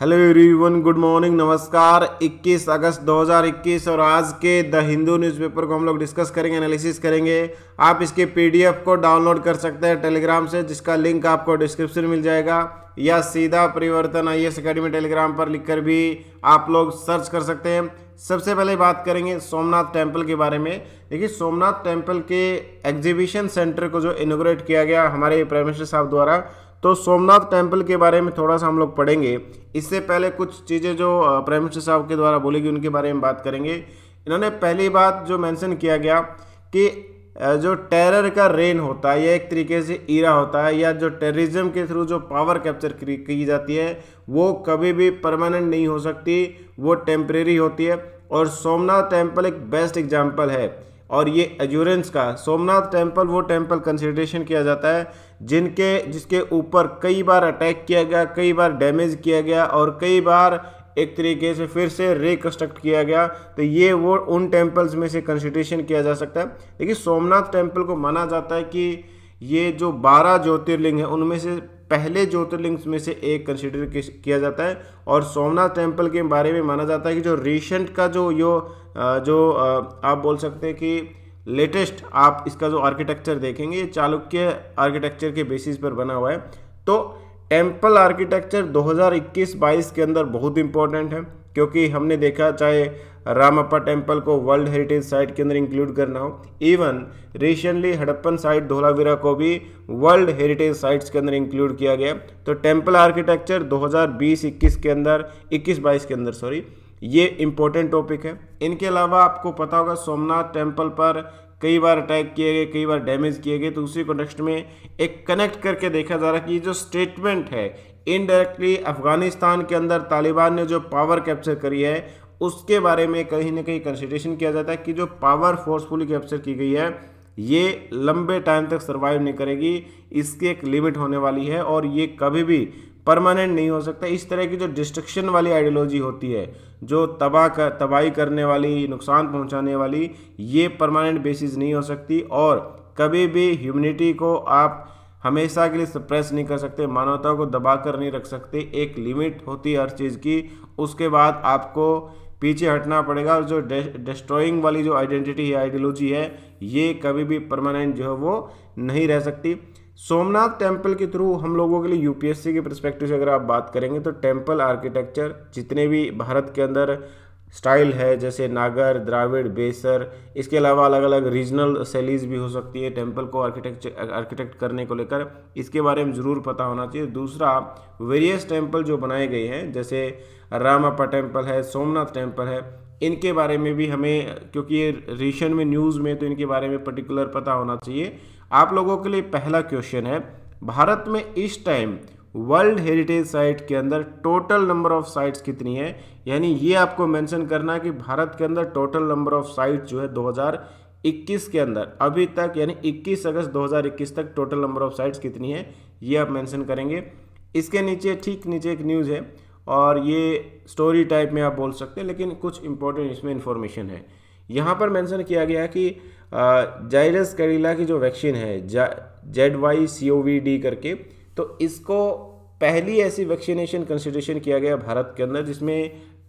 hello everyone good morning नमस्कार 21 अगस्त 2021 और आज के द हिंदू न्यूज़पेपर को हम लोग डिस्कस करेंगे एनालिसिस करेंगे आप इसके पीडीएफ को डाउनलोड कर सकते हैं टेलीग्राम से जिसका लिंक आपको डिस्क्रिप्शन मिल जाएगा या सीधा परिवर्तन आई एस अकेडमी टेलीग्राम पर लिखकर भी आप लोग सर्च कर सकते हैं सबसे पहले बात करेंगे सोमनाथ टेम्पल के बारे में देखिए सोमनाथ टेम्पल के एग्जीबिशन सेंटर को जो इनोग्रेट किया गया हमारे प्राइम मिनिस्टर साहब द्वारा तो सोमनाथ टेम्पल के बारे में थोड़ा सा हम लोग पढ़ेंगे इससे पहले कुछ चीज़ें जो प्राइम मिनिस्टर साहब के द्वारा बोली गई उनके बारे में बात करेंगे इन्होंने पहली बात जो मेंशन किया गया कि जो टेरर का रेन होता है या एक तरीके से ईरा होता है या जो टेररिज्म के थ्रू जो पावर कैप्चर की जाती है वो कभी भी परमानेंट नहीं हो सकती वो टेम्प्रेरी होती है और सोमनाथ टेम्पल एक बेस्ट एग्जाम्पल है और ये एजूरेंस का सोमनाथ टेम्पल वो टेम्पल कंसिडरेशन किया जाता है जिनके जिसके ऊपर कई बार अटैक किया गया कई बार डैमेज किया गया और कई बार एक तरीके से फिर से रिकन्स्ट्रक्ट किया गया तो ये वो उन टेम्पल्स में से कंसिडरेशन किया जा सकता है देखिए सोमनाथ टेम्पल को माना जाता है कि ये जो बारह ज्योतिर्लिंग है उनमें से पहले ज्योतिर्लिंग्स में से एक कंसिडर किया जाता है और सोमनाथ टेम्पल के बारे में माना जाता है कि जो रिसेंट का जो यो जो आप बोल सकते हैं कि लेटेस्ट आप इसका जो आर्किटेक्चर देखेंगे ये चालुक्य आर्किटेक्चर के बेसिस पर बना हुआ है तो टेम्पल आर्किटेक्चर 2021-22 के अंदर बहुत इंपॉर्टेंट है क्योंकि हमने देखा चाहे रामप्पा टेम्पल को वर्ल्ड हेरिटेज साइट के अंदर इंक्लूड करना हो even recently Harappan site Dholavira को भी वर्ल्ड हेरिटेज साइट्स के अंदर इंक्लूड किया गया तो टेम्पल आर्किटेक्चर 2020-21 के अंदर 21-22 के अंदर सॉरी ये इम्पोर्टेंट टॉपिक है इनके अलावा आपको पता होगा सोमनाथ टेम्पल पर कई बार अटैक किए गए कई बार डैमेज किए गए तो उसी कॉन्टेक्स्ट में एक कनेक्ट करके देखा जा रहा है कि ये जो स्टेटमेंट है इनडायरेक्टली अफगानिस्तान के अंदर तालिबान ने जो पावर कैप्चर करी है उसके बारे में कहीं ना कहीं कंसिडरेशन किया जाता है कि जो पावर फोर्सफुली कैप्चर की गई है ये लंबे टाइम तक सर्वाइव नहीं करेगी इसकी एक लिमिट होने वाली है और ये कभी भी परमानेंट नहीं हो सकता इस तरह की जो डिस्ट्रक्शन वाली आइडियोलॉजी होती है जो तबाह कर तबाही करने वाली नुकसान पहुंचाने वाली ये परमानेंट बेसिस नहीं हो सकती और कभी भी ह्यूमनिटी को आप हमेशा के लिए सप्रेस नहीं कर सकते मानवता को दबा कर नहीं रख सकते एक लिमिट होती है हर चीज़ की उसके बाद आपको पीछे हटना पड़ेगा और जो डिस्ट्रॉइंग वाली जो आइडेंटिटी है आइडियोलॉजी है ये कभी भी परमानेंट जो है वो नहीं रह सकती सोमनाथ टेम्पल के थ्रू हम लोगों के लिए यूपीएससी के परस्पेक्टिव से अगर आप बात करेंगे तो टेम्पल आर्किटेक्चर जितने भी भारत के अंदर स्टाइल है जैसे नागर द्राविड़ बेसर इसके अलावा अलग अलग रीजनल शैलीज भी हो सकती है टेम्पल को आर्किटेक्चर आर्किटेक्ट करने को लेकर इसके बारे में ज़रूर पता होना चाहिए दूसरा वेरियस टेम्पल जो बनाए गए हैं जैसे रामापा टेम्पल है सोमनाथ टेम्पल है इनके बारे में भी हमें क्योंकि ये रिशन में न्यूज़ में तो इनके बारे में पर्टिकुलर पता होना चाहिए आप लोगों के लिए पहला क्वेश्चन है भारत में इस टाइम वर्ल्ड हेरिटेज साइट के अंदर टोटल नंबर ऑफ साइट्स कितनी है यानी ये आपको मेंशन करना है कि भारत के अंदर टोटल नंबर ऑफ साइट जो है 2021 के अंदर अभी तक यानी 21 अगस्त 2021 तक टोटल नंबर ऑफ साइट्स कितनी है ये आप मेंशन करेंगे इसके नीचे ठीक नीचे एक न्यूज़ है और ये स्टोरी टाइप में आप बोल सकते हैं लेकिन कुछ इंपॉर्टेंट इसमें इंफॉर्मेशन है यहाँ पर मेंशन किया गया कि जायरस करीला की जो वैक्सीन है Z Y C O V D करके तो इसको पहली ऐसी वैक्सीनेशन कंसिडरेशन किया गया भारत के अंदर जिसमें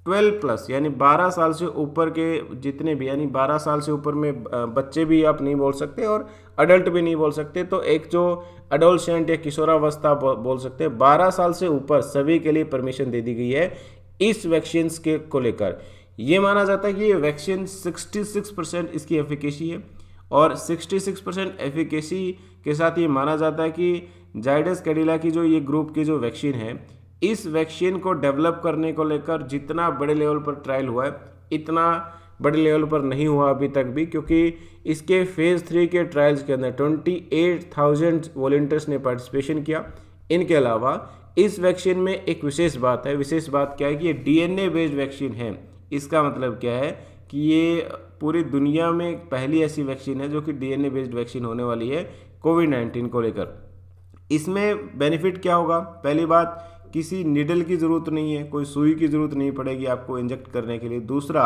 12 प्लस यानी 12 साल से ऊपर के जितने भी यानी 12 साल से ऊपर में बच्चे भी आप नहीं बोल सकते और अडल्ट भी नहीं बोल सकते तो एक जो अडोलशेंट या किशोरावस्था बोल सकते हैं बारह साल से ऊपर सभी के लिए परमिशन दे दी गई है इस वैक्सीन के को लेकर ये माना जाता है कि ये वैक्सीन 66 परसेंट इसकी एफिकेसी है और 66 परसेंट एफिकेसी के साथ ये माना जाता है कि जाइडस कैडिला की जो ये ग्रुप की जो वैक्सीन है इस वैक्सीन को डेवलप करने को लेकर जितना बड़े लेवल पर ट्रायल हुआ है इतना बड़े लेवल पर नहीं हुआ अभी तक भी क्योंकि इसके फेज़ थ्री के ट्रायल्स के अंदर ट्वेंटी एट थाउजेंड वॉल्टियर्स ने पार्टिसिपेशन किया इनके अलावा इस वैक्सीन में एक विशेष बात है विशेष बात क्या है कि ये डीएनए बेस्ड वैक्सीन है इसका मतलब क्या है कि ये पूरी दुनिया में पहली ऐसी वैक्सीन है जो कि डीएनए बेस्ड वैक्सीन होने वाली है कोविड नाइन्टीन को लेकर इसमें बेनिफिट क्या होगा पहली बात किसी निडल की ज़रूरत नहीं है कोई सुई की ज़रूरत नहीं पड़ेगी आपको इंजेक्ट करने के लिए दूसरा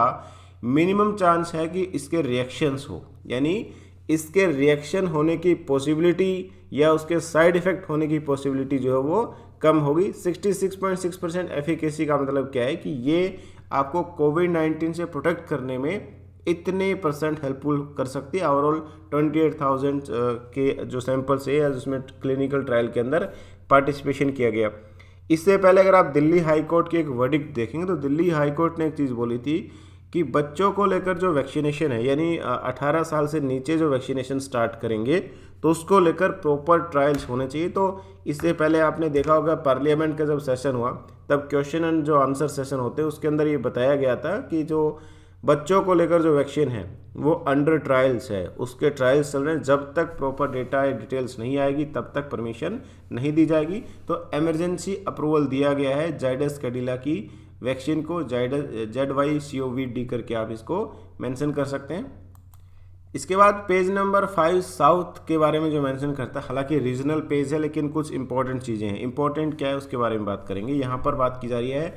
मिनिमम चांस है कि इसके रिएक्शंस हो यानी इसके रिएक्शन होने की पॉसिबिलिटी या उसके साइड इफेक्ट होने की पॉसिबिलिटी जो है वो कम होगी 66.6 परसेंट एफिकेसी का मतलब क्या है कि ये आपको कोविड 19 से प्रोटेक्ट करने में इतने परसेंट हेल्पफुल कर सकती है ओवरऑल ट्वेंटी एट थाउजेंड के जो सैंपल्स है जिसमें क्लिनिकल ट्रायल के अंदर पार्टिसिपेशन किया गया इससे पहले अगर आप दिल्ली हाई कोर्ट की एक वर्डिक्ट देखेंगे तो दिल्ली हाई कोर्ट ने एक चीज़ बोली थी कि बच्चों को लेकर जो वैक्सीनेशन है यानी 18 साल से नीचे जो वैक्सीनेशन स्टार्ट करेंगे तो उसको लेकर प्रॉपर ट्रायल्स होने चाहिए तो इससे पहले आपने देखा होगा पार्लियामेंट का जब सेशन हुआ तब क्वेश्चन एंड जो आंसर सेशन होते हैं उसके अंदर ये बताया गया था कि जो बच्चों को लेकर जो वैक्सीन है वो अंडर ट्रायल्स है उसके ट्रायल्स चल रहे हैं जब तक प्रॉपर डेटा या डिटेल्स नहीं आएगी तब तक परमिशन नहीं दी जाएगी तो एमरजेंसी अप्रूवल दिया गया है जाइडस कैडिला की वैक्सीन को Z Z Y C O V D करके आप इसको मेंशन कर सकते हैं इसके बाद पेज नंबर फाइव साउथ के बारे में जो मेंशन करता है हालांकि रीजनल पेज है लेकिन कुछ इंपॉर्टेंट चीज़ें हैं इंपॉर्टेंट क्या है उसके बारे में बात करेंगे यहाँ पर बात की जा रही है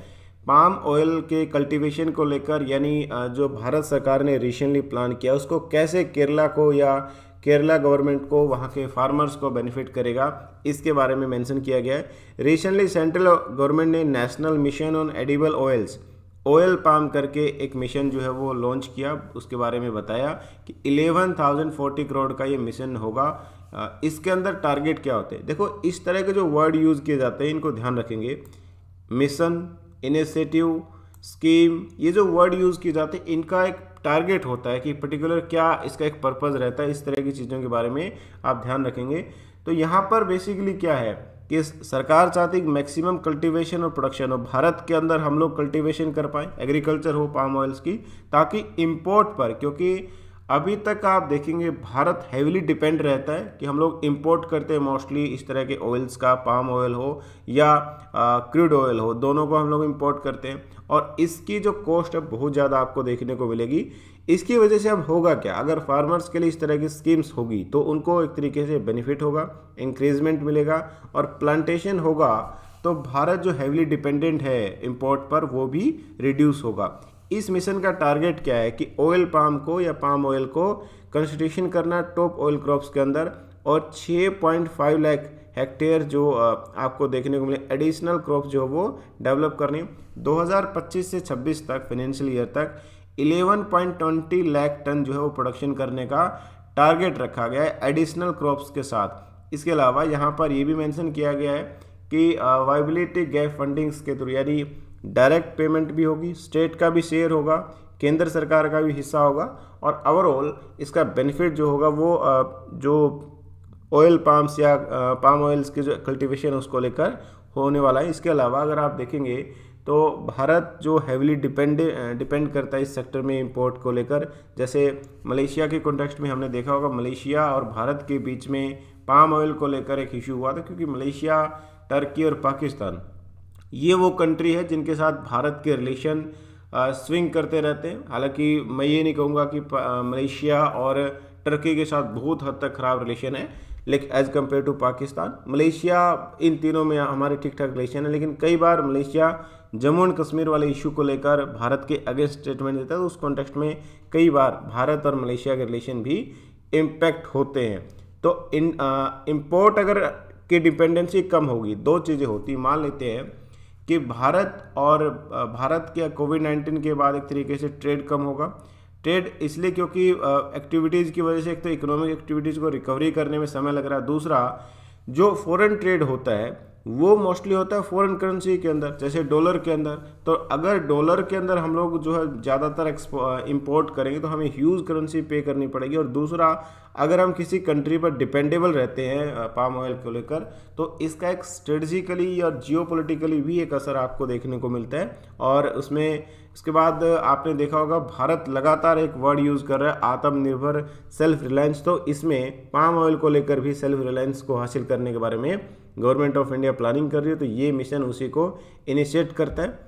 पाम ऑयल के कल्टीवेशन को लेकर यानी जो भारत सरकार ने रिसेंटली प्लान किया उसको कैसे केरला को या केरला गवर्नमेंट को वहाँ के फार्मर्स को बेनिफिट करेगा इसके बारे में मेंशन किया गया है रिसेंटली सेंट्रल गवर्नमेंट ने national mission on edible oils oil palm करके एक मिशन जो है वो लॉन्च किया उसके बारे में बताया कि 11,040 करोड़ का ये मिशन होगा इसके अंदर टारगेट क्या होते हैं देखो इस तरह के जो वर्ड यूज़ किए जाते हैं इनको ध्यान रखेंगे मिशन इनिशिएटिव स्कीम ये जो वर्ड यूज़ किए जाते हैं इनका एक टारगेट होता है कि पर्टिकुलर क्या इसका एक पर्पज़ रहता है इस तरह की चीज़ों के बारे में आप ध्यान रखेंगे तो यहाँ पर बेसिकली क्या है कि सरकार चाहती है मैक्सिमम कल्टीवेशन और प्रोडक्शन हो भारत के अंदर हम लोग कल्टीवेशन कर पाएँ एग्रीकल्चर हो पाम ऑयल्स की ताकि इम्पोर्ट पर क्योंकि अभी तक आप देखेंगे भारत हैविली डिपेंड रहता है कि हम लोग इंपोर्ट करते हैं मोस्टली इस तरह के ऑयल्स का पाम ऑयल हो या क्रूड ऑयल हो दोनों को हम लोग इंपोर्ट करते हैं और इसकी जो कॉस्ट है बहुत ज़्यादा आपको देखने को मिलेगी इसकी वजह से अब होगा क्या अगर फार्मर्स के लिए इस तरह की स्कीम्स होगी तो उनको एक तरीके से बेनिफिट होगा इंक्रीजमेंट मिलेगा और प्लांटेशन होगा तो भारत जो हैविली डिपेंडेंट है इम्पोर्ट पर वो भी रिड्यूस होगा इस मिशन का टारगेट क्या है कि ऑयल पाम को या पाम ऑयल को कंस्टिट्यूशन करना टॉप ऑयल क्रॉप्स के अंदर और 6.5 लाख हेक्टेयर जो आपको देखने को मिले एडिशनल क्रॉप जो है वो डेवलप करनी 2025 से 26 तक फाइनेंशियल ईयर तक 11.20 लाख टन जो है वो प्रोडक्शन करने का टारगेट रखा गया है एडिशनल क्रॉप्स के साथ इसके अलावा यहाँ पर ये भी मैंशन किया गया है कि वाइबिलिटी गैप फंडिंग्स के थ्रू यानी डायरेक्ट पेमेंट भी होगी स्टेट का भी शेयर होगा केंद्र सरकार का भी हिस्सा होगा और ओवरऑल इसका बेनिफिट जो होगा वो जो ऑयल पाम्स या पाम ऑयल्स की जो है उसको लेकर होने वाला है इसके अलावा अगर आप देखेंगे तो भारत जो हैविली डिपेंड डिपेंड करता है इस सेक्टर में इंपोर्ट को लेकर जैसे मलेशिया के कॉन्टेक्स्ट में हमने देखा होगा मलेशिया और भारत के बीच में पाम ऑयल को लेकर एक इशू हुआ था क्योंकि मलेशिया टर्की और पाकिस्तान ये वो कंट्री है जिनके साथ भारत के रिलेशन स्विंग करते रहते हैं हालांकि मैं ये नहीं कहूँगा कि मलेशिया और टर्की के साथ बहुत हद तक ख़राब रिलेशन है लेकिन as compare to Pakistan Malaysia इन तीनों में हमारे ठीक ठाक रिलेशन है लेकिन कई बार मलेशिया जम्मू एंड कश्मीर वाले इशू को लेकर भारत के अगेंस्ट स्टेटमेंट देता है तो उस कॉन्टेक्स्ट में कई बार भारत और मलेशिया के रिलेशन भी इम्पैक्ट होते हैं तो इन इम्पोर्ट अगर की डिपेंडेंसी कम होगी दो चीज़ें होती मान लेते हैं कि भारत और भारत के कोविड नाइन्टीन के बाद एक तरीके से ट्रेड कम होगा ट्रेड इसलिए क्योंकि एक्टिविटीज़ की वजह से एक तो इकोनॉमिक एक्टिविटीज़ को रिकवरी करने में समय लग रहा है दूसरा जो फॉरेन ट्रेड होता है वो मोस्टली होता है फॉरेन करेंसी के अंदर जैसे डॉलर के अंदर तो अगर डॉलर के अंदर हम लोग जो है ज़्यादातर इम्पोर्ट करेंगे तो हमें ह्यूज करेंसी पे करनी पड़ेगी और दूसरा अगर हम किसी कंट्री पर डिपेंडेबल रहते हैं पाम ऑयल को लेकर तो इसका एक स्ट्रेटजिकली या जियो भी एक असर आपको देखने को मिलता है और उसमें इसके बाद आपने देखा होगा भारत लगातार एक वर्ड यूज़ कर रहा है आत्मनिर्भर सेल्फ रिलायंस तो इसमें पाम ऑयल को लेकर भी सेल्फ रिलायंस को हासिल करने के बारे में गवर्नमेंट ऑफ इंडिया प्लानिंग कर रही है तो ये मिशन उसी को इनिशिएट करता है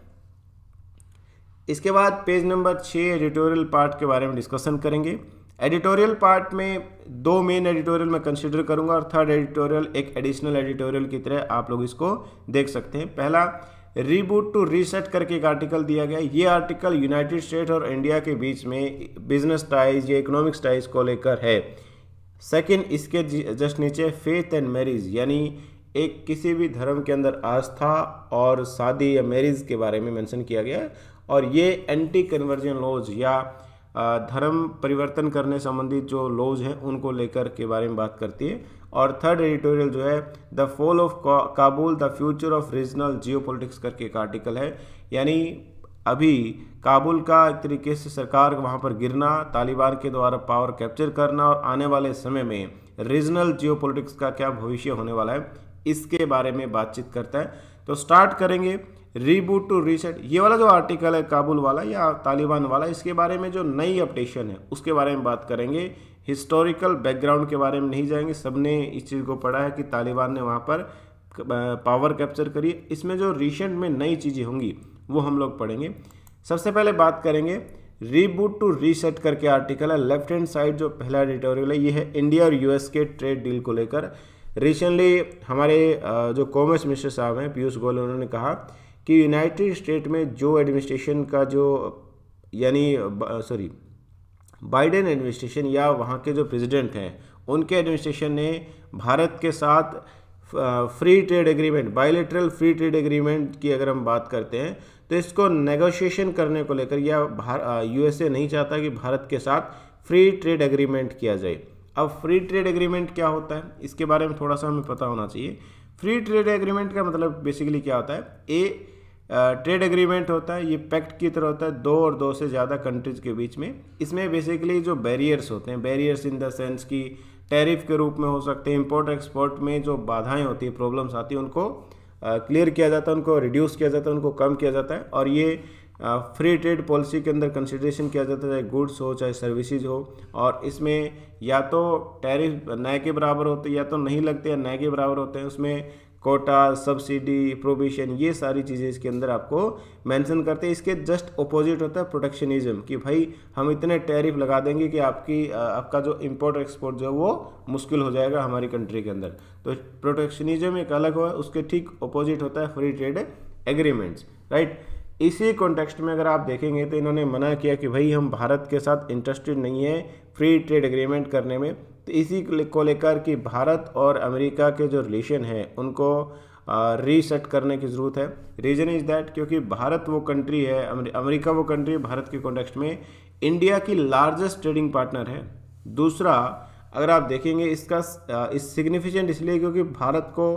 इसके बाद पेज नंबर छः एडिटोरियल पार्ट के बारे में डिस्कशन करेंगे एडिटोरियल पार्ट में दो मेन एडिटोरियल मैं कंसिडर करूंगा और थर्ड एडिटोरियल एक एडिशनल एडिटोरियल की तरह आप लोग इसको देख सकते हैं पहला रीबूट टू रीसेट करके एक आर्टिकल दिया गया ये आर्टिकल यूनाइटेड स्टेट और इंडिया के बीच में बिजनेस टाइज या इकोनॉमिक टाइज को लेकर है सेकंड इसके जस्ट नीचे फेथ एंड मैरिज यानी एक किसी भी धर्म के अंदर आस्था और शादी या मैरिज के बारे में मेंशन किया गया है और ये एंटी कन्वर्जन लॉज या धर्म परिवर्तन करने संबंधित जो लॉज हैं उनको लेकर के बारे में बात करती है और थर्ड एडिटोरियल जो है the fall of Kabul the future of regional geo करके एक आर्टिकल है यानी अभी काबुल का एक तरीके से सरकार वहाँ पर गिरना तालिबान के द्वारा पावर कैप्चर करना और आने वाले समय में रीजनल जियो का क्या भविष्य होने वाला है इसके बारे में बातचीत करता है तो स्टार्ट करेंगे रीबूट टू रीसेट ये वाला जो आर्टिकल है काबुल वाला या तालिबान वाला इसके बारे में जो नई अपडेशन है उसके बारे में बात करेंगे हिस्टोरिकल बैकग्राउंड के बारे में नहीं जाएंगे सबने इस चीज़ को पढ़ा है कि तालिबान ने वहाँ पर पावर कैप्चर करी इसमें जो रिसेंट में नई चीज़ें होंगी वो हम लोग पढ़ेंगे सबसे पहले बात करेंगे रीबूट टू रीसेट करके आर्टिकल है लेफ्ट हैंड साइड जो पहला एडिटोरियल है ये है इंडिया और यूएस के ट्रेड डील को लेकर रिसेंटली हमारे जो कॉमर्स मिनिस्टर साहब हैं पीयूष गोयल उन्होंने कहा कि यूनाइटेड स्टेट में जो एडमिनिस्ट्रेशन का जो यानी सॉरी बाइडेन एडमिनिस्ट्रेशन या वहाँ के जो प्रेसिडेंट हैं उनके एडमिनिस्ट्रेशन ने भारत के साथ free trade agreement bilateral free trade agreement की अगर हम बात करते हैं तो इसको नेगोशिएशन करने को लेकर या यूएसए नहीं चाहता कि भारत के साथ फ्री ट्रेड एग्रीमेंट किया जाए अब फ्री ट्रेड एग्रीमेंट क्या होता है इसके बारे में थोड़ा सा हमें पता होना चाहिए फ्री ट्रेड एग्रीमेंट का मतलब बेसिकली क्या होता है ए ट्रेड एग्रीमेंट होता है ये पैक्ट की तरह होता है दो और दो से ज़्यादा कंट्रीज़ के बीच में इसमें बेसिकली जो बैरियर्स होते हैं बैरियर्स इन द सेंस कि टैरिफ के रूप में हो सकते हैं इंपोर्ट एक्सपोर्ट में जो बाधाएं होती है प्रॉब्लम्स आती हैं उनको क्लियर किया जाता है उनको रिड्यूस किया जाता है उनको कम किया जाता है और ये फ्री ट्रेड पॉलिसी के अंदर कंसिडरेशन किया जाता है चाहे गुड्स हो चाहे सर्विसेज हो और इसमें या तो टैरिफ नए के बराबर होते या तो नहीं लगते या नए के बराबर होते हैं उसमें कोटा सब्सिडी प्रोविशन ये सारी चीज़ें इसके अंदर आपको मेंशन करते हैं इसके जस्ट ऑपोजिट होता है प्रोटेक्शनिज्म कि भाई हम इतने टैरिफ लगा देंगे कि आपकी आपका जो इम्पोर्ट एक्सपोर्ट जो है वो मुश्किल हो जाएगा हमारी कंट्री के अंदर तो प्रोटेक्शनिज्म एक अलग हो उसके ठीक ऑपोजिट होता है फ्री ट्रेड एग्रीमेंट्स राइट इसी कॉन्टेक्स्ट में अगर आप देखेंगे तो इन्होंने मना किया कि भाई हम भारत के साथ इंटरेस्टेड नहीं है फ्री ट्रेड एग्रीमेंट करने में तो इसी को लेकर कि भारत और अमेरिका के जो रिलेशन हैं उनको रीसेट करने की ज़रूरत है रीज़न इज़ दैट क्योंकि भारत वो कंट्री है अमेरिका वो कंट्री भारत के कॉन्टेक्स्ट में इंडिया की लार्जेस्ट ट्रेडिंग पार्टनर है दूसरा अगर आप देखेंगे इसका इस सिग्निफिकेंट इसलिए क्योंकि भारत को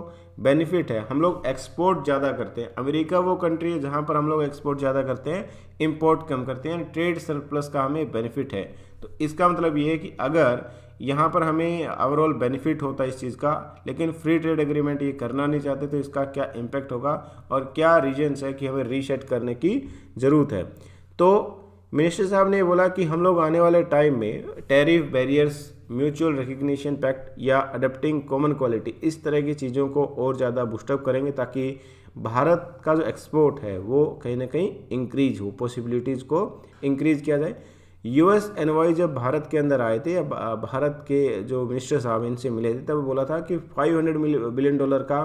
बेनिफिट है हम लोग एक्सपोर्ट ज़्यादा करते हैं अमेरिका वो कंट्री है जहाँ पर हम लोग एक्सपोर्ट ज़्यादा करते हैं इम्पोर्ट कम करते हैं ट्रेड सरप्लस का हमें बेनिफिट है तो इसका मतलब ये है कि अगर यहाँ पर हमें ओवरऑल बेनिफिट होता है इस चीज़ का लेकिन फ्री ट्रेड एग्रीमेंट ये करना नहीं चाहते तो इसका क्या इम्पैक्ट होगा और क्या रीजन्स है कि हमें रीसेट करने की ज़रूरत है तो मिनिस्टर साहब ने बोला कि हम लोग आने वाले टाइम में tariff barriers mutual recognition pact या अडेप्टिंग कॉमन क्वालिटी इस तरह की चीज़ों को और ज़्यादा बूस्टअप करेंगे ताकि भारत का जो एक्सपोर्ट है वो कहीं ना कहीं इंक्रीज हो पॉसिबिलिटीज़ को इंक्रीज किया जाए यूएस एनवाई जब भारत के अंदर आए थे या भारत के जो मिनिस्टर साहब इनसे मिले थे तब बोला था कि 500 बिलियन डॉलर का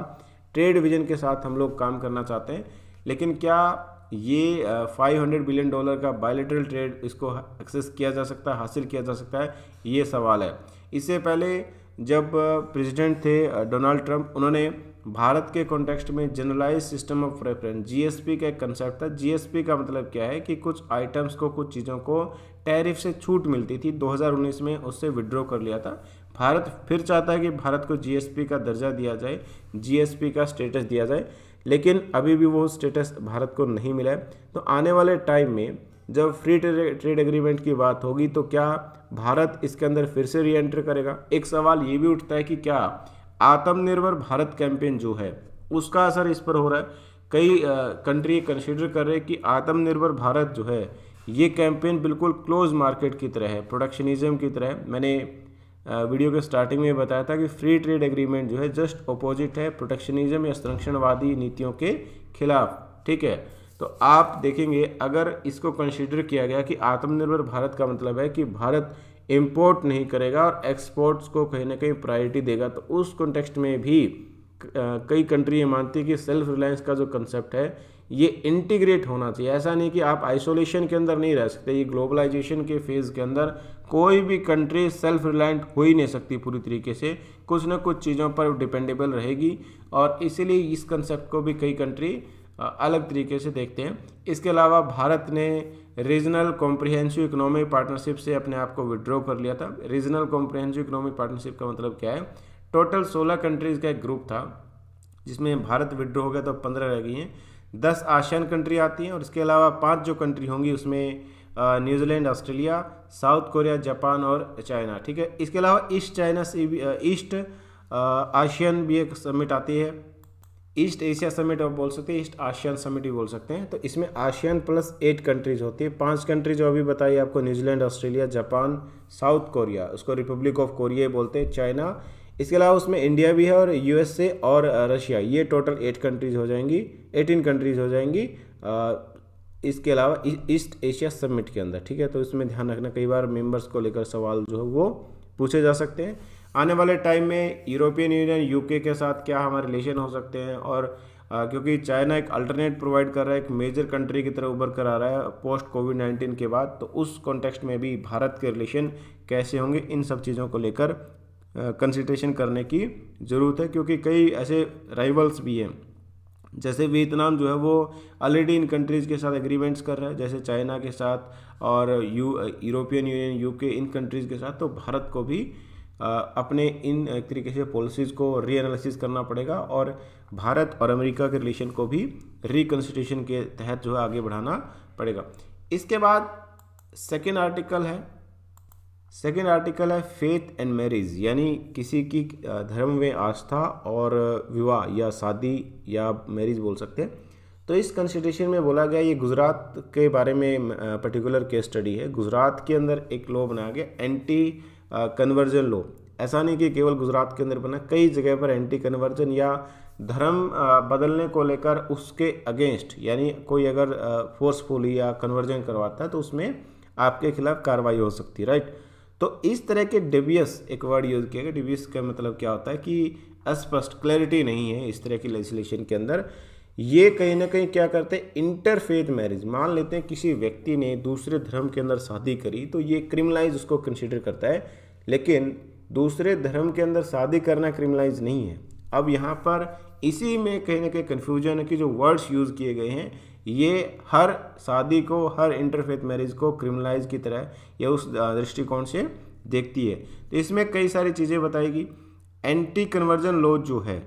ट्रेड विजन के साथ हम लोग काम करना चाहते हैं लेकिन क्या ये फाइव हंड्रेड बिलियन डॉलर का बायोलेटरल ट्रेड इसको एक्सेस किया जा सकता है हासिल किया जा सकता है ये सवाल है इससे पहले जब प्रेसिडेंट थे डोनाल्ड ट्रंप उन्होंने भारत के कॉन्टेक्स्ट में generalize system of reference GSP का एक कंसेप्ट था जीएसपी का मतलब क्या है कि कुछ आइटम्स को कुछ चीज़ों को टैरिफ से छूट मिलती थी 2019 में उससे विड्रॉ कर लिया था भारत फिर चाहता है कि भारत को जीएसपी का दर्जा दिया जाए जीएसपी का स्टेटस दिया जाए लेकिन अभी भी वो स्टेटस भारत को नहीं मिला है तो आने वाले टाइम में जब फ्री ट्रेड एग्रीमेंट की बात होगी तो क्या भारत इसके अंदर फिर से रीएंटर करेगा एक सवाल ये भी उठता है कि क्या आत्मनिर्भर भारत कैंपेन जो है उसका असर इस पर हो रहा है कई कंट्री कंसिडर कर रहे हैं कि आत्मनिर्भर भारत जो है ये कैंपेन बिल्कुल क्लोज मार्केट की तरह है प्रोडक्शनिज्म की तरह है मैंने वीडियो के स्टार्टिंग में बताया था कि फ्री ट्रेड एग्रीमेंट जो है जस्ट अपोजिट है प्रोटेक्शनिज्म या संरक्षणवादी नीतियों के खिलाफ ठीक है तो आप देखेंगे अगर इसको कंसिडर किया गया कि आत्मनिर्भर भारत का मतलब है कि भारत इम्पोर्ट नहीं करेगा और एक्सपोर्ट्स को कहीं ना कहीं प्रायोरिटी देगा तो उस कॉन्टेक्स्ट में भी कई कंट्री ये मानती है कि सेल्फ रिलायंस का जो कंसेप्ट है ये इंटीग्रेट होना चाहिए ऐसा नहीं कि आप आइसोलेशन के अंदर नहीं रह सकते ये ग्लोबलाइजेशन के फेज़ के अंदर कोई भी कंट्री सेल्फ रिलायंट हो ही नहीं सकती पूरी तरीके से कुछ ना कुछ चीज़ों पर डिपेंडेबल रहेगी और इसीलिए इस कंसेप्ट को भी कई कंट्री अलग तरीके से देखते हैं इसके अलावा भारत ने रीजनल कॉम्प्रिहेंसिव इकोनॉमिक पार्टनरशिप से अपने आप को विड्रॉ कर लिया था रीजनल कॉम्प्रिहेंसिव इकोनॉमिक पार्टनरशिप का मतलब क्या है टोटल सोलह कंट्रीज़ का एक ग्रुप था जिसमें भारत विड्रॉ हो गया तो पंद्रह रह गई हैं दस आशियन कंट्री आती हैं और इसके अलावा पाँच जो कंट्री होंगी उसमें New Zealand Australia South Korea Japan और चाइना ठीक है इसके अलावा ईस्ट चाइना से भी ईस्ट आशियन भी एक समिट आती है ईस्ट एशिया समिट आप बोल सकते हैं ईस्ट आशियन समिट भी बोल सकते हैं तो इसमें आशियन प्लस एट कंट्रीज होती है पांच कंट्री जो अभी बताइए आपको New Zealand Australia Japan South Korea उसको रिपब्लिक ऑफ कोरिया बोलते हैं चाइना इसके अलावा उसमें इंडिया भी है और यूएसए और रशिया ये टोटल एट कंट्रीज हो जाएंगी एटीन कंट्रीज हो जाएंगी इसके अलावा ईस्ट एशिया समिट के अंदर ठीक है तो इसमें ध्यान रखना कई बार मेंबर्स को लेकर सवाल जो है वो पूछे जा सकते हैं आने वाले टाइम में यूरोपियन यूनियन यूके के साथ क्या हमारे रिलेशन हो सकते हैं और आ, क्योंकि चाइना एक अल्टरनेट प्रोवाइड कर रहा है एक मेजर कंट्री की तरह उभर कर आ रहा है पोस्ट कोविड नाइन्टीन के बाद तो उस कॉन्टेक्स्ट में भी भारत के रिलेशन कैसे होंगे इन सब चीज़ों को लेकर कंसिड्रेशन करने की ज़रूरत है क्योंकि कई ऐसे राइवल्स भी हैं जैसे वियतनाम जो है वो ऑलरेडी इन कंट्रीज़ के साथ एग्रीमेंट्स कर रहा है जैसे चाइना के साथ और यू यूरोपियन यूनियन यूके इन कंट्रीज़ के साथ तो भारत को भी अपने इन एक तरीके से पॉलिसीज़ को रीएनालिसिस करना पड़ेगा और भारत और अमेरिका के रिलेशन को भी रिकन्स्टिट्यूशन के तहत जो है आगे बढ़ाना पड़ेगा इसके बाद सेकेंड आर्टिकल है सेकेंड आर्टिकल है फेथ एंड मैरिज यानी किसी की धर्म में आस्था और विवाह या शादी या मैरिज बोल सकते हैं तो इस कंसिडरेशन में बोला गया ये गुजरात के बारे में पर्टिकुलर केस स्टडी है गुजरात के अंदर एक लॉ बनाया गया एंटी कन्वर्जन लॉ ऐसा नहीं कि केवल गुजरात के अंदर बना कई जगह पर एंटी कन्वर्जन या धर्म बदलने को लेकर उसके अगेंस्ट यानी कोई अगर फोर्सफुली या कन्वर्जन करवाता है तो उसमें आपके खिलाफ कार्रवाई हो सकती है राइट तो इस तरह के डिबियस एक वर्ड यूज़ किया गया डिबियस का मतलब क्या होता है कि अस्पष्ट क्लैरिटी नहीं है इस तरह की लेजिस्लेशन के अंदर ये कहीं ना कहीं क्या करते हैं इंटरफेथ मैरिज मान लेते हैं किसी व्यक्ति ने दूसरे धर्म के अंदर शादी करी तो ये क्रिमिनलाइज उसको कंसिडर करता है लेकिन दूसरे धर्म के अंदर शादी करना क्रिमिनलाइज नहीं है अब यहाँ पर इसी में कहीं ना कहीं कन्फ्यूजन है कि जो वर्ड्स यूज़ किए गए हैं ये हर शादी को हर इंटरफेथ मैरिज को क्रिमिनलाइज की तरह या उस दृष्टिकोण से देखती है तो इसमें कई सारी चीज़ें बताएगी एंटी कन्वर्जन लॉज जो है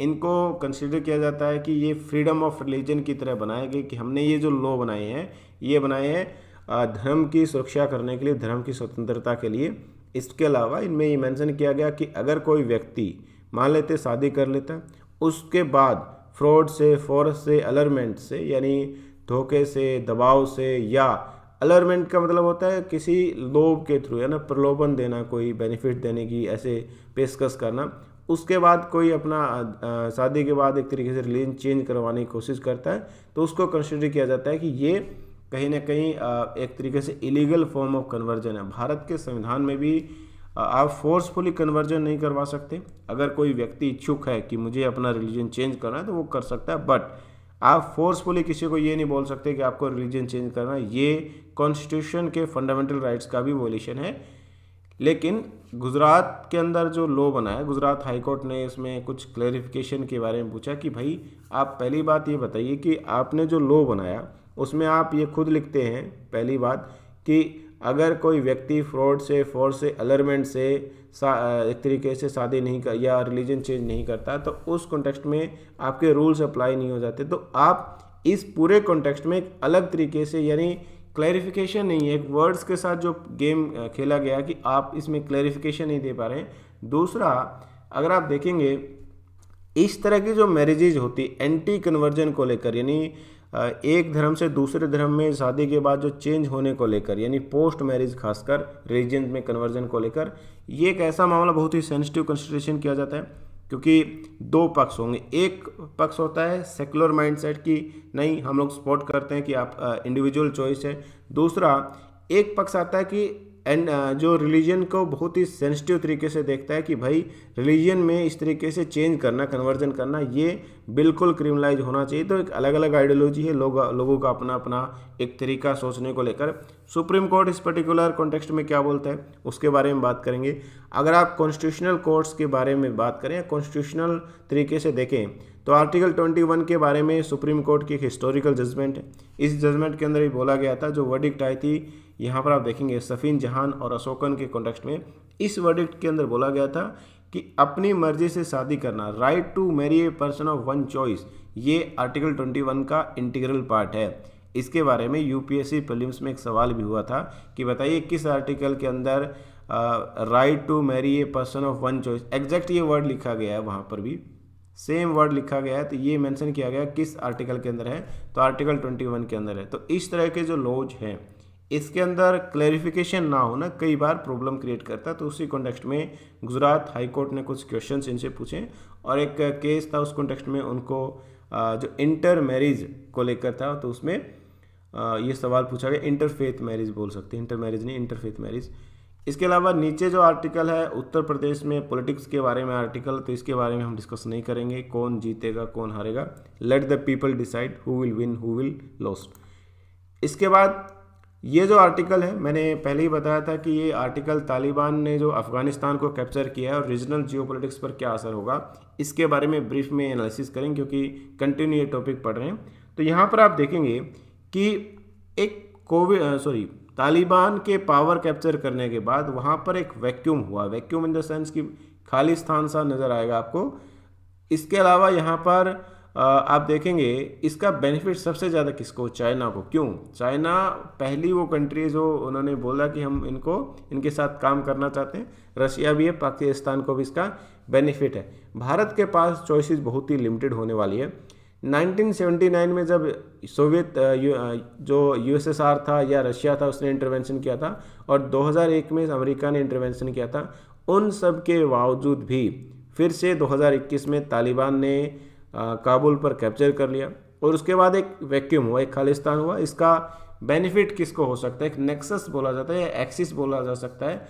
इनको कंसिडर किया जाता है कि ये फ्रीडम ऑफ रिलीजन की तरह बनाए गए कि हमने ये जो लॉ बनाए हैं ये बनाए हैं धर्म की सुरक्षा करने के लिए धर्म की स्वतंत्रता के लिए इसके अलावा इनमें ये मेंशन किया गया कि अगर कोई व्यक्ति मान लेते शादी कर लेता उसके बाद फ्रॉड से फोर्स से अलर्मेंट से यानी धोखे से दबाव से या अलर्मेंट का मतलब होता है किसी लोभ के थ्रू है ना प्रलोभन देना कोई बेनिफिट देने की ऐसे पेशकश करना उसके बाद कोई अपना शादी के बाद एक तरीके से रिलीजन चेंज करवाने की कोशिश करता है तो उसको कंसिडर किया जाता है कि ये कहीं ना कहीं एक तरीके से इलीगल फॉर्म ऑफ कन्वर्जन है भारत के संविधान में भी आप फोर्सफुली कन्वर्जन नहीं करवा सकते अगर कोई व्यक्ति इच्छुक है कि मुझे अपना रिलीजन चेंज करना है तो वो कर सकता है बट आप फोर्सफुली किसी को ये नहीं बोल सकते कि आपको रिलीजन चेंज करना है ये कॉन्स्टिट्यूशन के फंडामेंटल राइट्स का भी वोल्यूशन है लेकिन गुजरात के अंदर जो लॉ बना है गुजरात हाईकोर्ट ने इसमें कुछ क्लेरिफिकेशन के बारे में पूछा कि भाई आप पहली बात ये बताइए कि आपने जो लॉ बनाया उसमें आप ये खुद लिखते हैं पहली बात कि अगर कोई व्यक्ति फ्रॉड से फोर्स से अलर्मेंट से एक तरीके से शादी नहीं कर या रिलीजन चेंज नहीं करता तो उस कॉन्टेक्स्ट में आपके रूल्स अप्लाई नहीं हो जाते तो आप इस पूरे कॉन्टेक्स्ट में एक अलग तरीके से यानी क्लैरिफिकेशन नहीं है एक वर्ड्स के साथ जो गेम खेला गया कि आप इसमें क्लैरिफिकेशन नहीं दे पा रहे दूसरा अगर आप देखेंगे इस तरह की जो मैरिजेज होती एंटी कन्वर्जन को लेकर यानी एक धर्म से दूसरे धर्म में शादी के बाद जो चेंज होने को लेकर यानी पोस्ट मैरिज खासकर रिलीजन में कन्वर्जन को लेकर ये एक ऐसा मामला बहुत ही सेंसिटिव कंसिडरेशन किया जाता है क्योंकि दो पक्ष होंगे एक पक्ष होता है सेकुलर माइंडसेट की नहीं हम लोग सपोर्ट करते हैं कि आप इंडिविजुअल चॉइस है दूसरा एक पक्ष आता है कि एंड uh, जो रिलीजन को बहुत ही सेंसिटिव तरीके से देखता है कि भाई रिलीजन में इस तरीके से चेंज करना कन्वर्जन करना ये बिल्कुल क्रिमिनलाइज होना चाहिए तो एक अलग अलग आइडियोलॉजी है लोग लोगों का अपना अपना एक तरीका सोचने को लेकर सुप्रीम कोर्ट इस पर्टिकुलर कॉन्टेक्स्ट में क्या बोलता है उसके बारे में बात करेंगे अगर आप कॉन्स्टिट्यूशनल कोर्ट्स के बारे में बात करें कॉन्स्टिट्यूशनल तरीके से देखें तो आर्टिकल 21 के बारे में सुप्रीम कोर्ट की एक हिस्टोरिकल जजमेंट है इस जजमेंट के अंदर ये बोला गया था जो वर्डिक्ट आई थी यहाँ पर आप देखेंगे सफ़ीन जहान और अशोकन के कॉन्टेक्स्ट में इस वर्डिक्ट के अंदर बोला गया था कि अपनी मर्जी से शादी करना right to marry a person of one choice ये आर्टिकल 21 का इंटीग्रल पार्ट है इसके बारे में यूपीएससी प्रीलिम्स में एक सवाल भी हुआ था कि बताइए किस आर्टिकल के अंदर right to marry a person of one choice exact ये वर्ड लिखा गया है वहाँ पर भी सेम वर्ड लिखा गया है तो ये मेंशन किया गया किस आर्टिकल के अंदर है तो आर्टिकल 21 के अंदर है तो इस तरह के जो लॉज हैं इसके अंदर क्लेरिफिकेशन ना होना कई बार प्रॉब्लम क्रिएट करता है तो उसी कॉन्टेक्स्ट में गुजरात हाईकोर्ट ने कुछ क्वेश्चन इनसे पूछे और एक केस था उस कॉन्टेक्स्ट में उनको जो इंटर मैरिज को लेकर था तो उसमें ये सवाल पूछा गया इंटरफेथ मैरिज बोल सकते हैं इंटर मैरिज नहीं इंटरफेथ मैरिज इसके अलावा नीचे जो आर्टिकल है उत्तर प्रदेश में पॉलिटिक्स के बारे में आर्टिकल तो इसके बारे में हम डिस्कस नहीं करेंगे कौन जीतेगा कौन हारेगा let the people decide who will win who will lose इसके बाद ये जो आर्टिकल है मैंने पहले ही बताया था कि ये आर्टिकल तालिबान ने जो अफ़गानिस्तान को कैप्चर किया है और रीजनल जियो पर क्या असर होगा इसके बारे में ब्रीफ में एनालिसिस करें क्योंकि कंटिन्यू ये टॉपिक पढ़ रहे हैं तो यहाँ पर आप देखेंगे कि एक कोविड सॉरी तालिबान के पावर कैप्चर करने के बाद वहाँ पर एक वैक्यूम हुआ वैक्यूम इन द सेंस कि खाली स्थान सा नज़र आएगा आपको इसके अलावा यहाँ पर आप देखेंगे इसका बेनिफिट सबसे ज़्यादा किसको चाइना को क्यों चाइना पहली वो कंट्री जो उन्होंने बोला कि हम इनको इनके साथ काम करना चाहते हैं रशिया भी है पाकिस्तान को भी इसका बेनिफिट है भारत के पास चॉइसेस बहुत ही लिमिटेड होने वाली है 1979 में जब सोवियत जो यूएसएसआर था या रशिया था उसने इंटरवेंशन किया था और 2001 में अमेरिका ने इंटरवेंशन किया था उन सब के बावजूद भी फिर से 2021 में तालिबान ने काबुल पर कैप्चर कर लिया और उसके बाद एक वैक्यूम हुआ एक खालिस्तान हुआ इसका बेनिफिट किसको हो सकता है एक नेक्सस बोला जाता है या एक्सिस बोला जा सकता है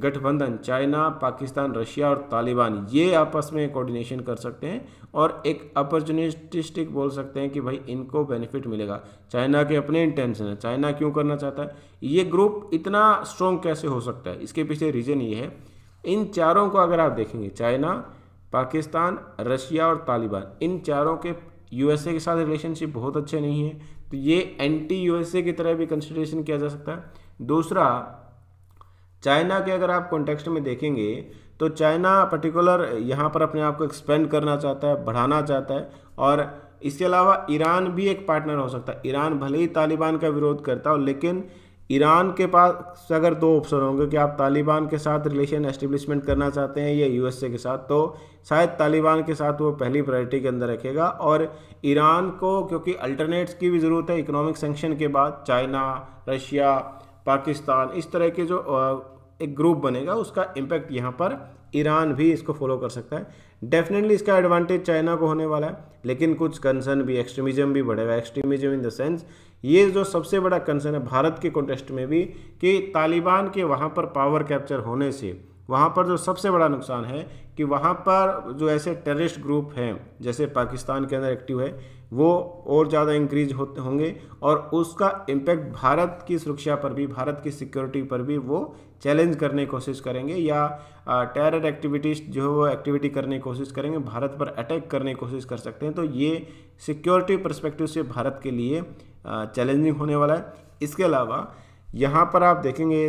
गठबंधन चाइना पाकिस्तान रशिया और तालिबान ये आपस में कोऑर्डिनेशन कर सकते हैं और एक अपॉर्चुनिस्टिक बोल सकते हैं कि भाई इनको बेनिफिट मिलेगा चाइना के अपने इंटेंशन है चाइना क्यों करना चाहता है ये ग्रुप इतना स्ट्रॉन्ग कैसे हो सकता है इसके पीछे रीज़न ये है इन चारों को अगर आप देखेंगे चाइना पाकिस्तान रशिया और तालिबान इन चारों के यूएसए के साथ रिलेशनशिप बहुत अच्छे नहीं है तो ये एंटी यूएसए की तरह भी कंसिडरेशन किया जा सकता है दूसरा चाइना के अगर आप कॉन्टेक्स्ट में देखेंगे तो चाइना पर्टिकुलर यहाँ पर अपने आप को एक्सपेंड करना चाहता है बढ़ाना चाहता है और इसके अलावा ईरान भी एक पार्टनर हो सकता है ईरान भले ही तालिबान का विरोध करता हो लेकिन ईरान के पास अगर दो ऑप्शन होंगे कि आप तालिबान के साथ रिलेशन एस्टेब्लिशमेंट करना चाहते हैं या यूएसए के साथ तो शायद तालिबान के साथ वो पहली प्रायोरिटी के अंदर रखेगा और ईरान को क्योंकि अल्टरनेट्स की भी ज़रूरत है इकोनॉमिक सेंक्शन के बाद चाइना रशिया पाकिस्तान इस तरह के जो एक ग्रुप बनेगा उसका इम्पैक्ट यहाँ पर ईरान भी इसको फॉलो कर सकता है डेफिनेटली इसका एडवांटेज चाइना को होने वाला है लेकिन कुछ कंसर्न भी एक्सट्रीमिज्म भी बढ़ेगा एक्सट्रीमिज्म इन द सेंस ये जो सबसे बड़ा कंसर्न है भारत के कॉन्टेस्ट में भी कि तालिबान के वहाँ पर पावर कैप्चर होने से वहाँ पर जो सबसे बड़ा नुकसान है कि वहाँ पर जो ऐसे टेररिस्ट ग्रुप हैं जैसे पाकिस्तान के अंदर एक्टिव है वो और ज़्यादा इंक्रीज होते होंगे और उसका इम्पैक्ट भारत की सुरक्षा पर भी भारत की सिक्योरिटी पर भी वो चैलेंज करने की कोशिश करेंगे या टेरर एक्टिविटीज जो है वो एक्टिविटी करने की कोशिश करेंगे भारत पर अटैक करने की कोशिश कर सकते हैं तो ये सिक्योरिटी परस्पेक्टिव से भारत के लिए चैलेंजिंग होने वाला है इसके अलावा यहाँ पर आप देखेंगे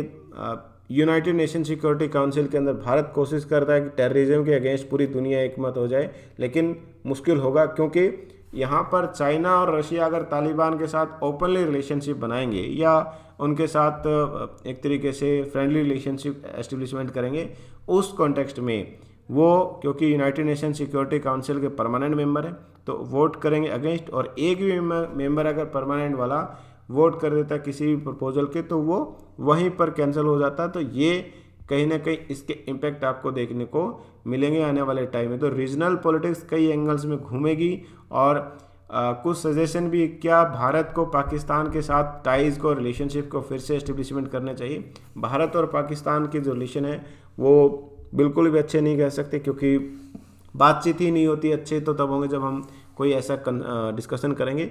यूनाइटेड नेशन सिक्योरिटी काउंसिल के अंदर भारत कोशिश करता है कि टेररिज्म के अगेंस्ट पूरी दुनिया एकमत हो जाए लेकिन मुश्किल होगा क्योंकि यहाँ पर चाइना और रशिया अगर तालिबान के साथ ओपनली रिलेशनशिप बनाएंगे या उनके साथ एक तरीके से फ्रेंडली रिलेशनशिप एस्टेब्लिशमेंट करेंगे उस कॉन्टेक्स्ट में वो क्योंकि यूनाइटेड नेशन सिक्योरिटी काउंसिल के परमानेंट मेंबर हैं तो वोट करेंगे अगेंस्ट और एक भी मेंबर अगर परमानेंट वाला वोट कर देता किसी भी प्रपोजल के तो वो वहीं पर कैंसिल हो जाता तो ये कहीं ना कहीं इसके इम्पैक्ट आपको देखने को मिलेंगे आने वाले टाइम में तो रीजनल पॉलिटिक्स कई एंगल्स में घूमेगी और आ, कुछ सजेशन भी क्या भारत को पाकिस्तान के साथ टाइज को रिलेशनशिप को फिर से इस्टेब्लिशमेंट करना चाहिए भारत और पाकिस्तान की जो रिलेशन है वो बिल्कुल भी अच्छे नहीं कह सकते क्योंकि बातचीत ही नहीं होती अच्छे तो तब होंगे जब हम कोई ऐसा डिस्कशन करेंगे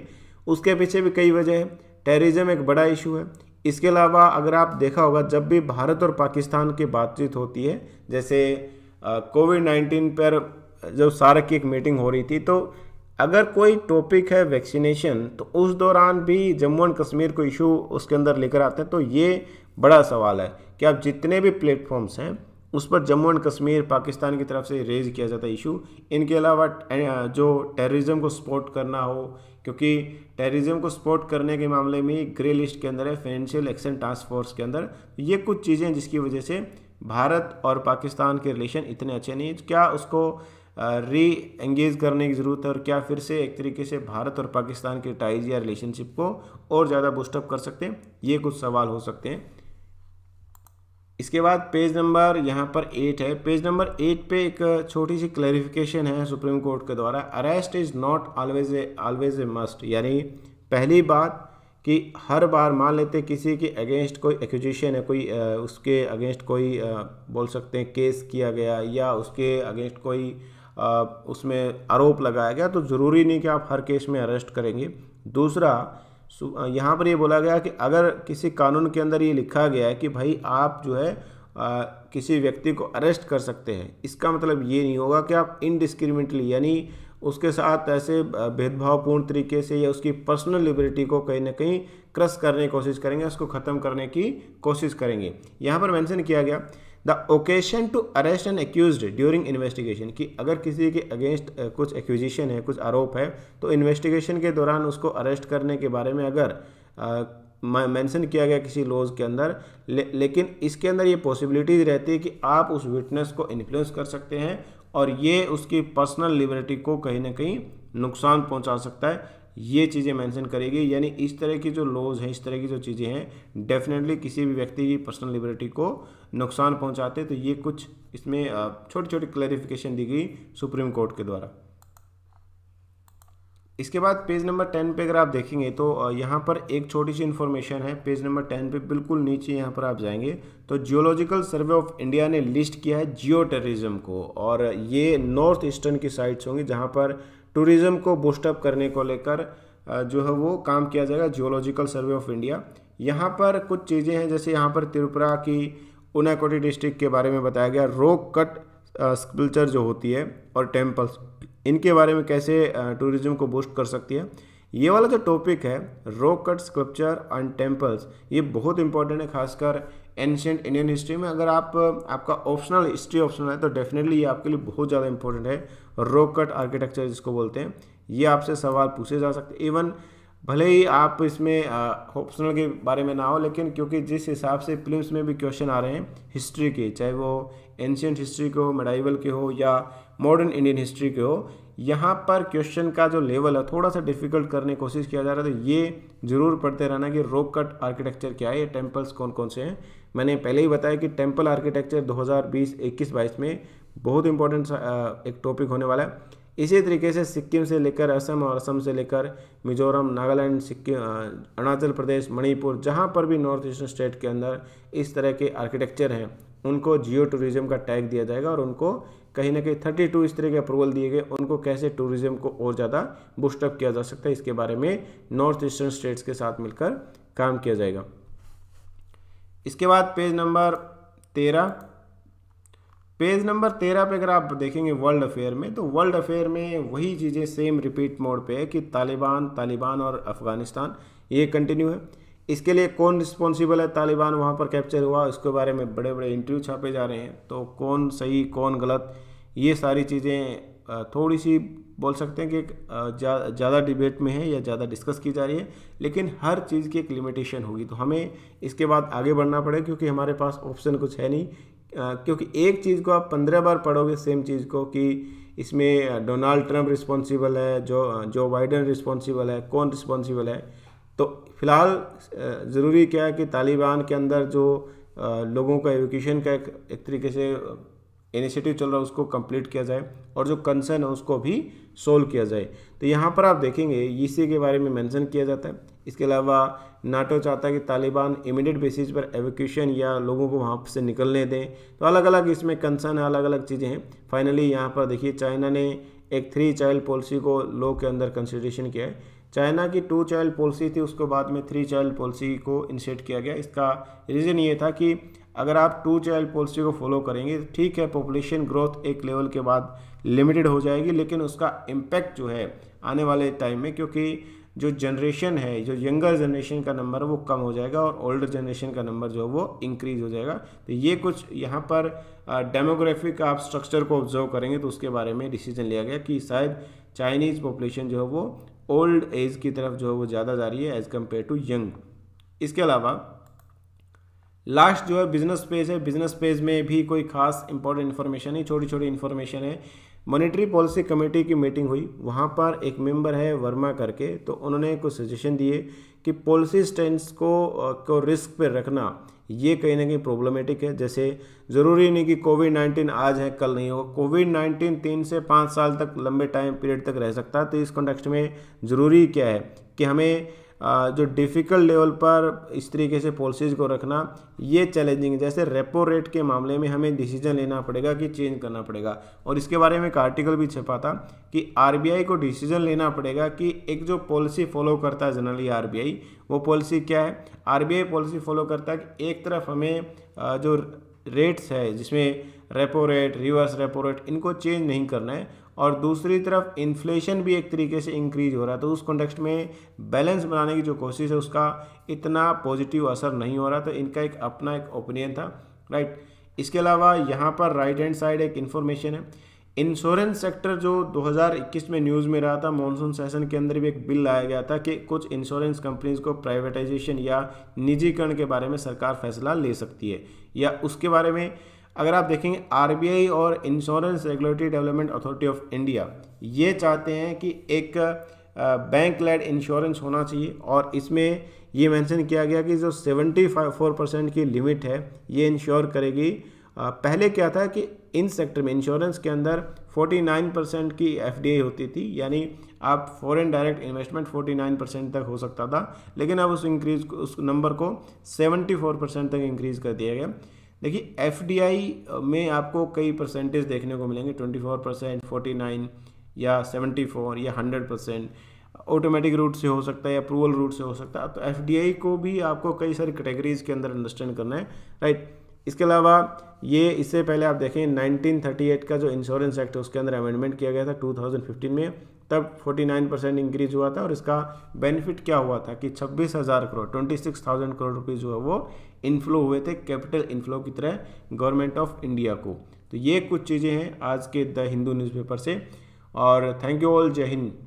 उसके पीछे भी कई वजह है टेररिज्म एक बड़ा इशू है इसके अलावा अगर आप देखा होगा जब भी भारत और पाकिस्तान की बातचीत होती है जैसे कोविड नाइन्टीन पर जब सारक की एक मीटिंग हो रही थी तो अगर कोई टॉपिक है वैक्सीनेशन तो उस दौरान भी जम्मू एंड कश्मीर को इशू उसके अंदर लेकर आते हैं तो ये बड़ा सवाल है कि आप जितने भी प्लेटफॉर्म्स हैं उस पर जम्मू एंड कश्मीर पाकिस्तान की तरफ से रेज किया जाता है इशू इनके अलावा जो टेररिज्म को सपोर्ट करना हो क्योंकि टेररिज्म को सपोर्ट करने के मामले में ग्रे लिस्ट के अंदर है फाइनेंशियल एक्शन टास्क फोर्स के अंदर ये कुछ चीज़ें जिसकी वजह से भारत और पाकिस्तान के रिलेशन इतने अच्छे नहीं क्या उसको री एंगेज करने की ज़रूरत है और क्या फिर से एक तरीके से भारत और पाकिस्तान के टाइज या रिलेशनशिप को और ज़्यादा बूस्टअप कर सकते हैं ये कुछ सवाल हो सकते हैं इसके बाद पेज नंबर यहाँ पर एट है पेज नंबर एट पे एक छोटी सी क्लैरिफिकेशन है सुप्रीम कोर्ट के द्वारा arrest is not always a always a must यानी पहली बात कि हर बार मान लेते किसी के अगेंस्ट कोई एक्यूजिशन है कोई आ, उसके अगेंस्ट कोई आ, बोल सकते हैं केस किया गया या उसके अगेंस्ट कोई आ, उसमें आरोप लगाया गया तो ज़रूरी नहीं कि आप हर केस में अरेस्ट करेंगे दूसरा यहाँ पर ये बोला गया कि अगर किसी कानून के अंदर ये लिखा गया है कि भाई आप जो है आ, किसी व्यक्ति को अरेस्ट कर सकते हैं इसका मतलब ये नहीं होगा कि आप इनडिस्क्रिमिनेटली यानी उसके साथ ऐसे भेदभावपूर्ण तरीके से या उसकी पर्सनल लिबर्टी को कहीं ना कहीं क्रस करने की कोशिश करेंगे उसको ख़त्म करने की कोशिश करेंगे यहाँ पर मेंशन किया गया the occasion to arrest and accuse during investigation कि अगर किसी के अगेंस्ट कुछ एक्विजिशन है कुछ आरोप है तो इन्वेस्टिगेशन के दौरान उसको अरेस्ट करने के बारे में अगर मैंसन किया गया किसी लॉज के अंदर ले, लेकिन इसके अंदर ये पॉसिबिलिटीज रहती है कि आप उस विटनेस को इन्फ्लुएंस कर सकते हैं और ये उसकी पर्सनल लिबर्टी को कहीं ना कहीं नुकसान पहुंचा सकता है ये चीज़ें मेंशन करेगी यानी इस तरह की जो लॉज हैं इस तरह की जो चीज़ें हैं डेफिनेटली किसी भी व्यक्ति की पर्सनल लिबर्टी को नुकसान पहुंचाते तो ये कुछ इसमें छोटी छोटी क्लैरिफिकेशन दी गई सुप्रीम कोर्ट के द्वारा इसके बाद पेज नंबर टेन पे अगर आप देखेंगे तो यहाँ पर एक छोटी सी इन्फॉर्मेशन है पेज नंबर टेन पे बिल्कुल नीचे यहाँ पर आप जाएंगे तो जियोलॉजिकल सर्वे ऑफ इंडिया ने लिस्ट किया है जियो टेररिज्म को और ये नॉर्थ ईस्टर्न की साइट्स होंगी जहाँ पर टूरिज़्म को बूस्टअप करने को लेकर जो है वो काम किया जाएगा जियोलॉजिकल सर्वे ऑफ इंडिया यहाँ पर कुछ चीज़ें हैं जैसे यहाँ पर त्रिपुरा की उनाकोटी डिस्ट्रिक्ट के बारे में बताया गया रोक कट स्कल्चर जो होती है और टेम्पल्स इनके बारे में कैसे टूरिज्म को बूस्ट कर सकती है ये वाला जो टॉपिक है rock cut sculpture and temples ये बहुत इंपॉर्टेंट है खासकर एंशेंट इंडियन हिस्ट्री में अगर आप आपका ऑप्शनल हिस्ट्री ऑप्शनल है तो डेफिनेटली ये आपके लिए बहुत ज़्यादा इंपॉर्टेंट है रॉक कट आर्किटेक्चर जिसको बोलते हैं ये आपसे सवाल पूछे जा सकते इवन भले ही आप इसमें ऑप्शनल के बारे में ना हो लेकिन क्योंकि जिस हिसाब से फिल्म में भी क्वेश्चन आ रहे हैं हिस्ट्री के चाहे वो एंशियंट हिस्ट्री के हो मेडाइवल के हो या मॉडर्न इंडियन हिस्ट्री के हो यहाँ पर क्वेश्चन का जो लेवल है थोड़ा सा डिफिकल्ट करने की कोशिश किया जा रहा है तो ये जरूर पढ़ते रहना कि रोक कट आर्किटेक्चर क्या है ये टेम्पल्स कौन कौन से हैं मैंने पहले ही बताया कि टेम्पल आर्किटेक्चर 2020 21 बीस में बहुत इंपॉर्टेंट एक टॉपिक होने वाला है इसी तरीके से सिक्किम से लेकर असम और असम से लेकर मिजोरम नागालैंड सिक्किम अरुणाचल प्रदेश मणिपुर जहाँ पर भी नॉर्थ ईस्टर्न स्टेट के अंदर इस तरह के आर्किटेक्चर हैं उनको जियो टूरिज़्म का टैग दिया जाएगा और उनको कहीं ना कहीं थर्टी टू इस तरह के अप्रूवल दिए गए उनको कैसे टूरिज़्म को और ज़्यादा बुस्टअप किया जा सकता है इसके बारे में नॉर्थ ईस्टर्न स्टेट्स के साथ मिलकर काम किया जाएगा इसके बाद पेज नंबर तेरह पेज नंबर तेरह पे अगर आप देखेंगे वर्ल्ड अफेयर में तो वर्ल्ड अफेयर में वही चीज़ें सेम रिपीट मोड पे है कि तालिबान तालिबान और अफ़गानिस्तान ये कंटिन्यू है इसके लिए कौन रिस्पॉन्सिबल है तालिबान वहाँ पर कैप्चर हुआ उसके बारे में बड़े बड़े इंटरव्यू छापे जा रहे हैं तो कौन सही कौन गलत ये सारी चीज़ें थोड़ी सी बोल सकते हैं कि ज़्यादा डिबेट में है या ज़्यादा डिस्कस की जा रही है लेकिन हर चीज़ की एक लिमिटेशन होगी तो हमें इसके बाद आगे बढ़ना पड़ेगा क्योंकि हमारे पास ऑप्शन कुछ है नहीं क्योंकि एक चीज़ को आप पंद्रह बार पढ़ोगे सेम चीज़ को कि इसमें डोनाल्ड ट्रंप रिस्पॉन्सिबल है जो जो बाइडन रिस्पॉन्सिबल है कौन रिस्पॉन्सिबल है तो फ़िलहाल ज़रूरी क्या है कि तालिबान के अंदर जो लोगों का एजुकेशन का एक, एक तरीके से इनिशिएटिव चल रहा है उसको कंप्लीट किया जाए और जो कंसर्न है उसको भी सोल्व किया जाए तो यहाँ पर आप देखेंगे ईसी e के बारे में मेंशन किया जाता है इसके अलावा नाटो चाहता है कि तालिबान इमीडिएट बेसिस पर एवोकेशन या लोगों को वहाँ से निकलने दें तो अलग अलग इसमें कंसर्न है अलग अलग चीज़ें हैं फाइनली यहाँ पर देखिए चाइना ने एक थ्री चाइल्ड पॉलिसी को लॉ के अंदर कंसिडरेशन किया है चाइना की टू चाइल्ड पॉलिसी थी उसके बाद में थ्री चाइल्ड पॉलिसी को इनिशिएट किया गया इसका रीज़न ये था कि अगर आप टू चाइल्ड पॉलिसी को फॉलो करेंगे तो ठीक है पॉपुलेशन ग्रोथ एक लेवल के बाद लिमिटेड हो जाएगी लेकिन उसका इम्पैक्ट जो है आने वाले टाइम में क्योंकि जो जनरेशन है जो यंगर जनरेशन का नंबर वो कम हो जाएगा और ओल्डर जनरेशन का नंबर जो है वो इंक्रीज हो जाएगा तो ये कुछ यहाँ पर डेमोग्राफिक आप स्ट्रक्चर को ऑब्जर्व करेंगे तो उसके बारे में डिसीजन लिया गया कि शायद चाइनीज़ पॉपुलेशन जो है वो ओल्ड एज की तरफ जो है वो ज़्यादा जा रही है एज़ कम्पेयर टू यंग इसके अलावा लास्ट जो है बिजनेस पेज है बिजनेस पेज में भी कोई खास इंपॉर्टेंट इन्फॉर्मेशन है छोटी छोटी इन्फॉर्मेशन है मॉनेटरी पॉलिसी कमेटी की मीटिंग हुई वहाँ पर एक मेंबर है वर्मा करके तो उन्होंने कुछ सजेशन दिए कि पॉलिसी स्टैंड को को रिस्क पर रखना ये कहीं ना कहीं प्रॉब्लमेटिक है जैसे ज़रूरी नहीं कि कोविड नाइन्टीन आज है कल नहीं होगा कोविड नाइन्टीन तीन से पाँच साल तक लंबे टाइम पीरियड तक रह सकता है तो इस कॉन्टेक्स्ट में ज़रूरी क्या है कि हमें जो डिफ़िकल्ट लेवल पर इस तरीके से पॉलिसीज़ को रखना ये चैलेंजिंग जैसे रेपो रेट के मामले में हमें डिसीजन लेना पड़ेगा कि चेंज करना पड़ेगा और इसके बारे में एक आर्टिकल भी छपा था कि आरबीआई को डिसीजन लेना पड़ेगा कि एक जो पॉलिसी फॉलो करता है जनरली आरबीआई वो पॉलिसी क्या है आर पॉलिसी फॉलो करता है कि एक तरफ हमें जो रेट्स है जिसमें repo rate reverse repo rate इनको चेंज नहीं करना है और दूसरी तरफ इन्फ्लेशन भी एक तरीके से इंक्रीज हो रहा है तो उस कॉन्टेक्स्ट में बैलेंस बनाने की जो कोशिश है उसका इतना पॉजिटिव असर नहीं हो रहा तो इनका एक अपना एक ओपिनियन था राइट इसके अलावा यहाँ पर राइट हैंड साइड एक इन्फॉर्मेशन है इंश्योरेंस सेक्टर जो 2021 में न्यूज़ में रहा था मॉनसून सेशन के अंदर भी एक बिल लाया गया था कि कुछ इंश्योरेंस कंपनीज को प्राइवेटाइजेशन या निजीकरण के बारे में सरकार फैसला ले सकती है या उसके बारे में अगर आप देखेंगे आरबीआई और insurance regulatory development authority of India ये चाहते हैं कि एक बैंक लेड इंश्योरेंस होना चाहिए और इसमें ये मेंशन किया गया कि जो 74 परसेंट की लिमिट है ये इंश्योर करेगी पहले क्या था कि इन सेक्टर में इंश्योरेंस के अंदर 49 परसेंट की एफ होती थी यानी आप फॉरेन डायरेक्ट इन्वेस्टमेंट 49 परसेंट तक हो सकता था लेकिन अब उस इंक्रीज उस नंबर को 74 परसेंट तक इंक्रीज कर दिया गया देखिए एफ में आपको कई परसेंटेज देखने को मिलेंगे twenty four percent forty nine या सेवेंटी फोर या हंड्रेड परसेंट ऑटोमेटिक रूट से हो सकता है या अप्रूवल रूट से हो सकता है तो एफ को भी आपको कई सारी कैटेगरीज के अंदर अंडरस्टैंड करना है राइट इसके अलावा ये इससे पहले आप देखें 1938 का जो इंश्योरेंस एक्ट है उसके अंदर अमेंडमेंट किया गया था 2015 में तब 49 परसेंट इंक्रीज हुआ था और इसका बेनिफिट क्या हुआ था कि छब्बीस हज़ार crore twenty six thousand crore rupees जो है वो इनफ्लो हुए थे कैपिटल इनफ्लो की तरह गवर्नमेंट ऑफ इंडिया को तो ये कुछ चीज़ें हैं आज के द हिंदू न्यूज़पेपर से और थैंक यू ऑल जय हिंद